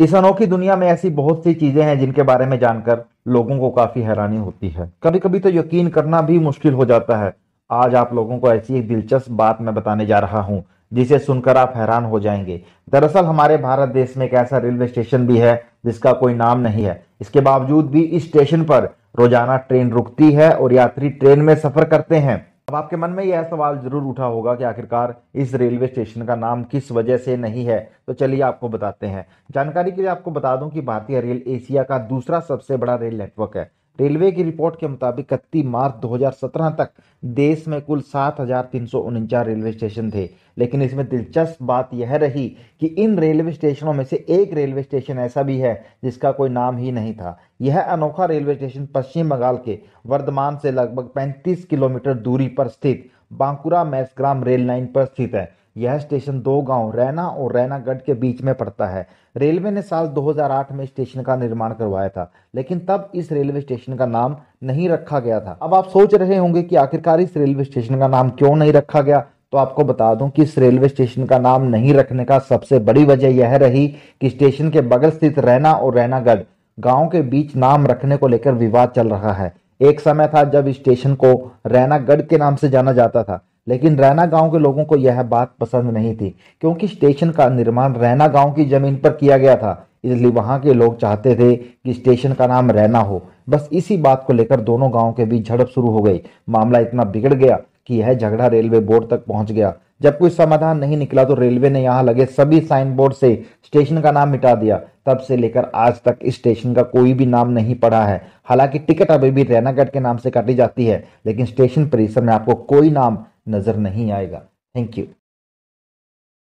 इस अनोखी दुनिया में ऐसी बहुत सी चीजें हैं जिनके बारे में जानकर लोगों को काफी हैरानी होती है कभी कभी तो यकीन करना भी मुश्किल हो जाता है आज आप लोगों को ऐसी एक दिलचस्प बात मैं बताने जा रहा हूं जिसे सुनकर आप हैरान हो जाएंगे दरअसल हमारे भारत देश में एक ऐसा रेलवे स्टेशन भी है जिसका कोई नाम नहीं है इसके बावजूद भी इस स्टेशन पर रोजाना ट्रेन रुकती है और यात्री ट्रेन में सफर करते हैं अब आपके मन में यह सवाल जरूर उठा होगा कि आखिरकार इस रेलवे स्टेशन का नाम किस वजह से नहीं है तो चलिए आपको बताते हैं जानकारी के लिए आपको बता दूं कि भारतीय रेल एशिया का दूसरा सबसे बड़ा रेल नेटवर्क है रेलवे की रिपोर्ट के मुताबिक इकतीस मार्च 2017 तक देश में कुल सात रेलवे स्टेशन थे लेकिन इसमें दिलचस्प बात यह रही कि इन रेलवे स्टेशनों में से एक रेलवे स्टेशन ऐसा भी है जिसका कोई नाम ही नहीं था यह अनोखा रेलवे स्टेशन पश्चिम बंगाल के वर्धमान से लगभग 35 किलोमीटर दूरी पर स्थित बांकुरा मैसग्राम रेल लाइन पर स्थित है यह स्टेशन दो गांव रैना और रैनागढ़ के बीच में पड़ता है रेलवे ने साल 2008 में स्टेशन का निर्माण करवाया था लेकिन तब इस रेलवे स्टेशन का नाम नहीं रखा गया था अब आप सोच रहे होंगे कि आखिरकार इस रेलवे स्टेशन का नाम क्यों नहीं रखा गया तो आपको बता दूं कि इस रेलवे स्टेशन का नाम नहीं रखने का सबसे बड़ी वजह यह रही कि स्टेशन के बगल स्थित रैना और रैनागढ़ गांव के बीच नाम रखने को लेकर विवाद चल रहा है एक समय था जब स्टेशन को रैनागढ़ के नाम से जाना जाता था लेकिन रैना गांव के लोगों को यह बात पसंद नहीं थी क्योंकि स्टेशन का निर्माण रैना गांव की जमीन पर किया गया था इसलिए वहां के लोग चाहते थे कि स्टेशन का नाम रैना हो बस इसी बात को लेकर दोनों गांव के बीच झड़प शुरू हो गई मामला इतना बिगड़ गया कि यह झगड़ा रेलवे बोर्ड तक पहुंच गया जब कोई समाधान नहीं निकला तो रेलवे ने यहाँ लगे सभी साइन बोर्ड से स्टेशन का नाम मिटा दिया तब से लेकर आज तक इस स्टेशन का कोई भी नाम नहीं पड़ा है हालांकि टिकट अभी भी रैनागढ़ के नाम से काटी जाती है लेकिन स्टेशन परिसर में आपको कोई नाम नज़र नहीं आएगा थैंक यू